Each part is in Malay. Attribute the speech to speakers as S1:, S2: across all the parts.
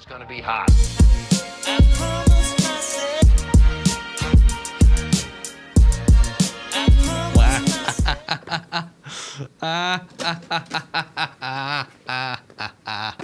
S1: is gonna be hot.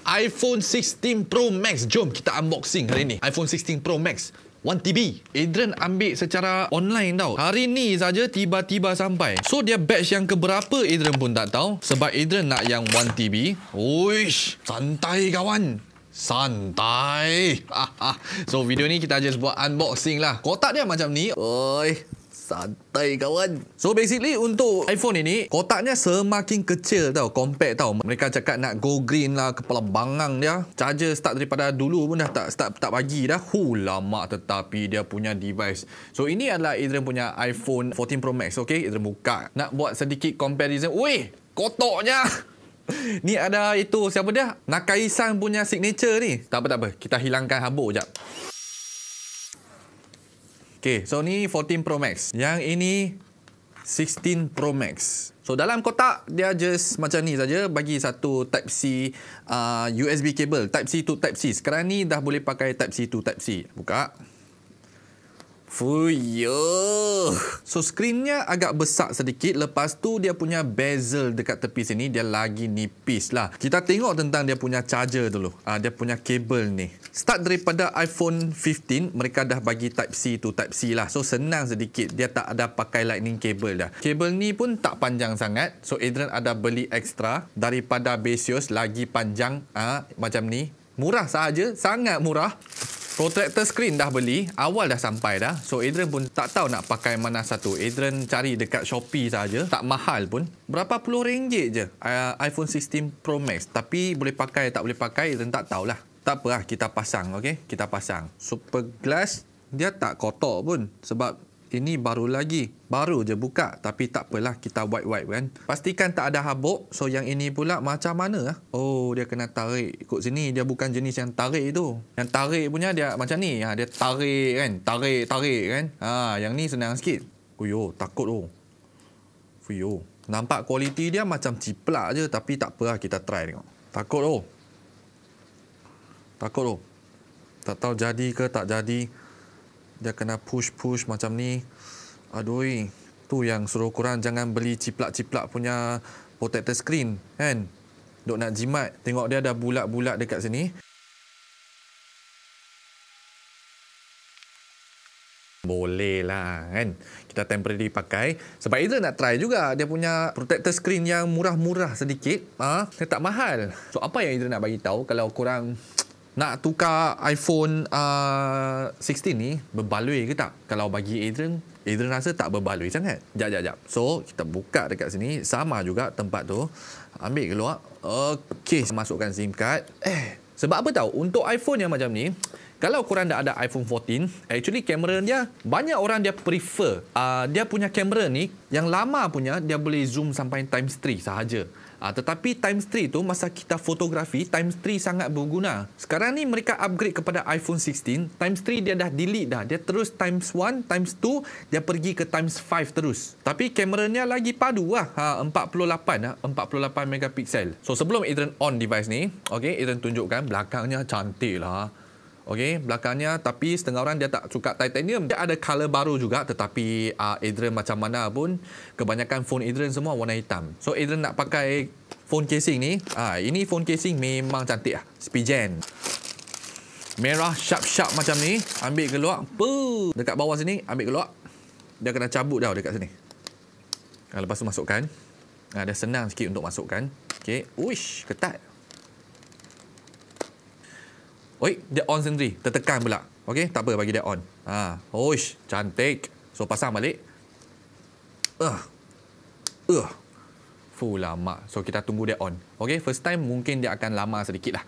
S1: iPhone 16 Pro Max Jom kita unboxing hari ni iPhone 16 Pro Max 1TB Adrian ambil secara online tau Hari ni saja tiba-tiba sampai So dia batch yang keberapa Adrian pun tak tahu Sebab Adrian nak yang 1TB Uish Santai kawan santai. so video ni kita just buat unboxing lah. Kotak dia macam ni. Oi, santai kawan. So basically untuk iPhone ini, kotaknya semakin kecil tau, compact tau. Mereka cakap nak go green lah kepala bangang dia. Charger start daripada dulu pun dah tak start tak bagi dah. Hu lama tetapi dia punya device. So ini adalah Adrian punya iPhone 14 Pro Max. Okay, Adrian buka. Nak buat sedikit comparison. Weh, kotaknya. ni ada itu siapa dia? Nakaisan punya signature ni. Tak apa tak apa. Kita hilangkan habuk jap. Okay, so ni 14 Pro Max. Yang ini 16 Pro Max. So dalam kotak dia just macam ni saja bagi satu type C uh, USB cable, type C to type C. Sekarang ni dah boleh pakai type C to type C. Buka. Fuyuh. So skrinnya agak besar sedikit lepas tu dia punya bezel dekat tepi sini dia lagi nipis lah. Kita tengok tentang dia punya charger dulu. Ah dia punya kabel ni. Start daripada iPhone 15 mereka dah bagi type C tu type C lah. So senang sedikit dia tak ada pakai lightning kabel dah. Kabel ni pun tak panjang sangat. So Adrian ada beli extra daripada Bezos lagi panjang ah macam ni. Murah sahaja, sangat murah. Protractor screen dah beli, awal dah sampai dah. So Adrian pun tak tahu nak pakai mana satu. Adrian cari dekat Shopee saja, tak mahal pun. Berapa puluh ringgit je uh, iPhone 16 Pro Max. Tapi boleh pakai tak boleh pakai, Adrian tak tahulah. Tak apa lah, kita pasang, okay? Kita pasang. Super Glass, dia tak kotor pun. Sebab ini baru lagi. Baru je buka tapi tak apalah kita wipe-wipe kan. Pastikan tak ada habuk. So yang ini pula macam mana? Ah? Oh dia kena tarik. Ikut sini dia bukan jenis yang tarik itu. Yang tarik punya dia macam ni. Ha, dia tarik kan. Tarik, tarik kan. Ha, yang ni senang sikit. Uyo, takut oh. Fuyo. Nampak kualiti dia macam ciplak je tapi tak apalah kita try tengok. Takut oh. Takut oh. Tak tahu jadi ke Tak jadi dia kena push-push macam ni. Aduh, tu yang suruh korang jangan beli ciplak-ciplak punya protector screen, kan? Duk nak jimat, tengok dia ada bulat-bulat dekat sini. Boleh lah, kan? Kita temporary pakai. Sebab itu nak try juga. Dia punya protector screen yang murah-murah sedikit. Ha? Dia tak mahal. So, apa yang Ezra nak bagi tahu kalau korang nak tukar iPhone uh, 16 ni berbaloi ke tak? Kalau bagi Adrian, Adrian rasa tak berbaloi sangat. Jap, jap, jap. So, kita buka dekat sini. Sama juga tempat tu. Ambil keluar. Okay, masukkan SIM card. Eh, sebab apa tahu? Untuk iPhone yang macam ni, kalau korang dah ada iPhone 14, actually kamera dia, banyak orang dia prefer. Uh, dia punya kamera ni, yang lama punya, dia boleh zoom sampai times 3 sahaja. Uh, tetapi times 3 tu, masa kita fotografi, times 3 sangat berguna. Sekarang ni mereka upgrade kepada iPhone 16, times 3 dia dah delete dah. Dia terus times 1, times 2, dia pergi ke times 5 terus. Tapi kamera kameranya lagi padu lah, uh, 48 lah, 48 megapixel. So sebelum Adrian on device ni, okay, Adrian tunjukkan belakangnya cantik lah. Okey, belakangnya tapi setengah orang dia tak suka titanium. Dia ada color baru juga tetapi uh, Adrian macam mana pun kebanyakan phone Adrian semua warna hitam. So Adrian nak pakai phone casing ni. Ah, uh, ini phone casing memang cantik ah. Spigen. Merah sharp-sharp macam ni. Ambil keluar. Pu. Dekat bawah sini ambil keluar. Dia kena cabut dah dekat sini. Kalau ah, lepas tu masukkan. Ha, dia senang sikit untuk masukkan. Okey. Uish, ketat. Oi, dia on sendiri. Tertekan pula. Okey, tak apa bagi dia on. Ha, oish, cantik. So pasang balik. Ah. Uh. Ah. Uh. Fu lama. So kita tunggu dia on. Okay, first time mungkin dia akan lama sedikit lah.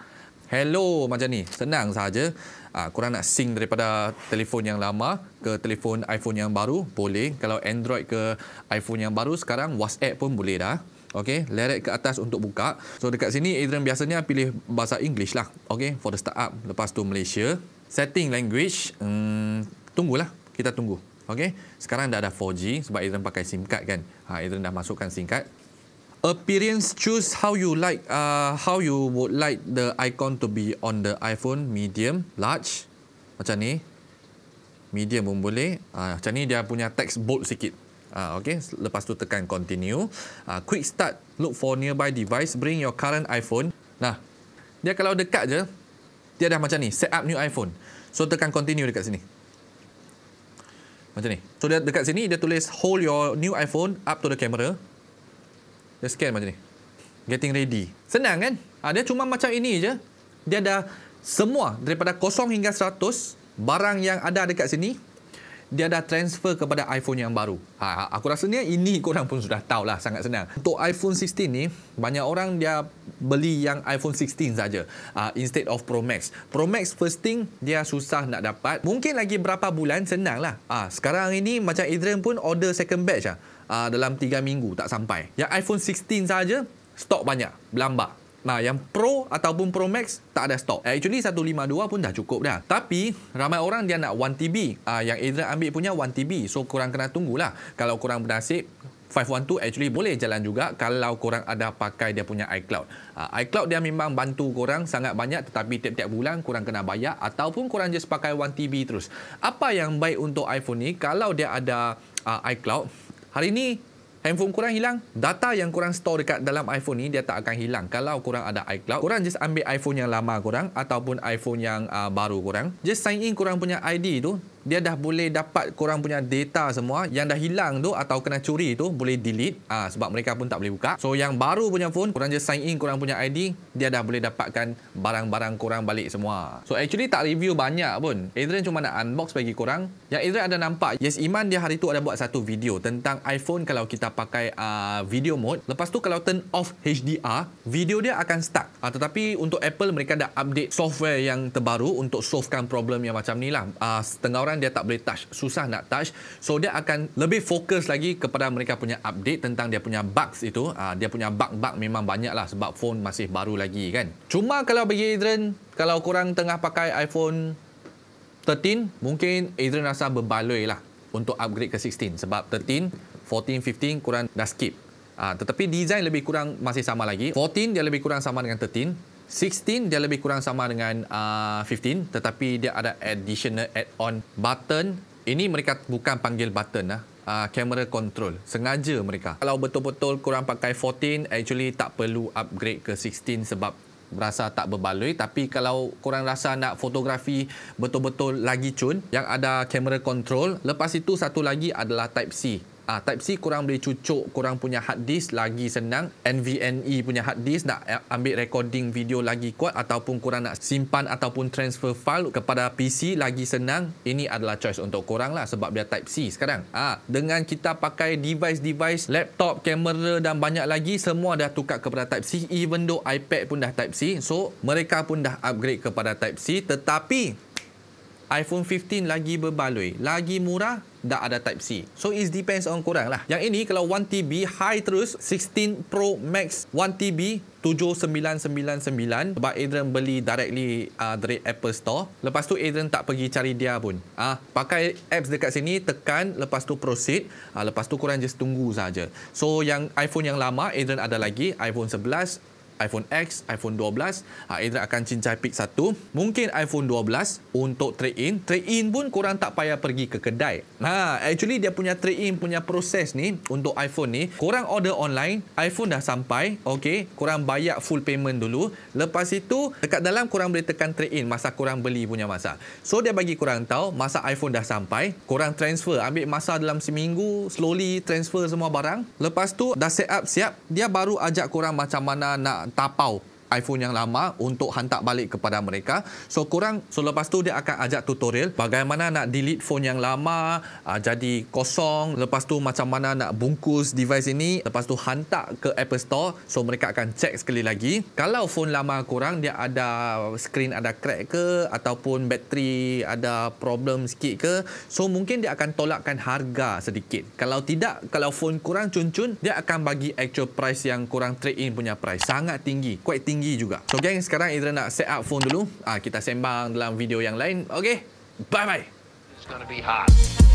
S1: Hello macam ni. Senang saja. Ah, ha, kurang nak sync daripada telefon yang lama ke telefon iPhone yang baru, boleh. Kalau Android ke iPhone yang baru sekarang WhatsApp pun boleh dah. Okay, leret ke atas untuk buka. So dekat sini Adrian biasanya pilih bahasa English lah. Okay, for the startup. Lepas tu Malaysia. Setting language, hmm, tunggulah. Kita tunggu. Okay, sekarang dah ada 4G sebab Adrian pakai SIM card kan. Ha, Adrian dah masukkan SIM card. Appearance choose how you like uh, how you would like the icon to be on the iPhone medium large macam ni medium pun boleh uh, macam ni dia punya text bold sikit Uh, okay, lepas tu tekan continue. Uh, quick start, look for nearby device, bring your current iPhone. Nah, dia kalau dekat je, dia dah macam ni, set up new iPhone. So tekan continue dekat sini. Macam ni. So dia dekat sini, dia tulis hold your new iPhone up to the camera. Dia scan macam ni. Getting ready. Senang kan? Uh, dia cuma macam ini je. Dia dah semua daripada kosong hingga seratus barang yang ada dekat sini dia dah transfer kepada iPhone yang baru. Ha, ha, aku rasa ni ini korang pun sudah tahu lah sangat senang. Untuk iPhone 16 ni banyak orang dia beli yang iPhone 16 saja uh, instead of Pro Max. Pro Max first thing dia susah nak dapat. Mungkin lagi berapa bulan senang lah. Ah sekarang ini macam Adrian pun order second batch lah. Uh, dalam 3 minggu tak sampai. Yang iPhone 16 saja stok banyak, belambak. Nah, yang Pro ataupun Pro Max tak ada stok. Eh, actually, 152 pun dah cukup dah. Tapi, ramai orang dia nak 1TB. Uh, ah, yang Adrian ambil punya 1TB. So, korang kena tunggulah. Kalau korang bernasib, 512 actually boleh jalan juga kalau korang ada pakai dia punya iCloud. Uh, iCloud dia memang bantu korang sangat banyak tetapi tiap-tiap bulan korang kena bayar ataupun korang just pakai 1TB terus. Apa yang baik untuk iPhone ni kalau dia ada uh, iCloud, hari ini handphone kurang hilang, data yang kurang store dekat dalam iPhone ni dia tak akan hilang. Kalau kurang ada iCloud, kurang just ambil iPhone yang lama korang ataupun iPhone yang uh, baru kurang, just sign in kurang punya ID tu dia dah boleh dapat korang punya data semua yang dah hilang tu atau kena curi tu boleh delete ah ha, sebab mereka pun tak boleh buka so yang baru punya phone korang je sign in korang punya ID dia dah boleh dapatkan barang-barang korang balik semua so actually tak review banyak pun Adrian cuma nak unbox bagi korang yang Adrian ada nampak Yes Iman dia hari tu ada buat satu video tentang iPhone kalau kita pakai uh, video mode lepas tu kalau turn off HDR video dia akan stuck ha, tetapi untuk Apple mereka dah update software yang terbaru untuk solvekan problem yang macam ni lah uh, setengah orang kadang dia tak boleh touch, susah nak touch. So dia akan lebih fokus lagi kepada mereka punya update tentang dia punya bugs itu. Uh, dia punya bug-bug memang banyaklah sebab phone masih baru lagi kan. Cuma kalau bagi Adrian, kalau kurang tengah pakai iPhone 13, mungkin Adrian rasa berbaloi lah untuk upgrade ke 16 sebab 13, 14, 15 kurang dah skip. Uh, tetapi design lebih kurang masih sama lagi. 14 dia lebih kurang sama dengan 13. 16 dia lebih kurang sama dengan uh, 15 tetapi dia ada additional add-on button. Ini mereka bukan panggil button lah. Uh, camera control. Sengaja mereka. Kalau betul-betul kurang pakai 14 actually tak perlu upgrade ke 16 sebab rasa tak berbaloi tapi kalau korang rasa nak fotografi betul-betul lagi cun yang ada kamera control lepas itu satu lagi adalah type C Ah, type C kurang boleh cucuk, kurang punya hard disk lagi senang. NVMe punya hard disk nak eh, ambil recording video lagi kuat ataupun kurang nak simpan ataupun transfer file kepada PC lagi senang. Ini adalah choice untuk kurang lah sebab dia type C sekarang. Ah, dengan kita pakai device-device laptop, kamera dan banyak lagi semua dah tukar kepada type C. Even though iPad pun dah type C. So, mereka pun dah upgrade kepada type C tetapi iPhone 15 lagi berbaloi. Lagi murah, dah ada Type C. So it depends on korang lah. Yang ini kalau 1TB high terus 16 Pro Max 1TB 7999 sebab Adrian beli directly uh, dari Apple Store. Lepas tu Adrian tak pergi cari dia pun. Ah, uh, pakai apps dekat sini tekan lepas tu proceed. Ah, uh, lepas tu korang just tunggu saja. So yang iPhone yang lama Adrian ada lagi iPhone 11 iPhone X, iPhone 12, Aidra ha, akan cincai pick satu. Mungkin iPhone 12 untuk trade-in. Trade-in pun korang tak payah pergi ke kedai. Ha, actually dia punya trade-in punya proses ni untuk iPhone ni. Korang order online, iPhone dah sampai. Okay, korang bayar full payment dulu. Lepas itu, dekat dalam korang boleh tekan trade-in masa korang beli punya masa. So dia bagi korang tahu masa iPhone dah sampai. Korang transfer, ambil masa dalam seminggu. Slowly transfer semua barang. Lepas tu dah set up siap. Dia baru ajak korang macam mana nak 打爆 iPhone yang lama untuk hantar balik kepada mereka. So kurang selepas so, tu dia akan ajak tutorial bagaimana nak delete phone yang lama uh, jadi kosong. Lepas tu macam mana nak bungkus device ini. Lepas tu hantar ke Apple Store. So mereka akan cek sekali lagi. Kalau phone lama kurang dia ada screen ada crack ke ataupun bateri ada problem sikit ke. So mungkin dia akan tolakkan harga sedikit. Kalau tidak, kalau phone kurang cun-cun dia akan bagi actual price yang kurang trade-in punya price. Sangat tinggi. Quite tinggi tinggi juga. So geng, sekarang Idra nak set up phone dulu. Ah kita sembang dalam video yang lain. Okey. Bye bye. It's gonna be hot.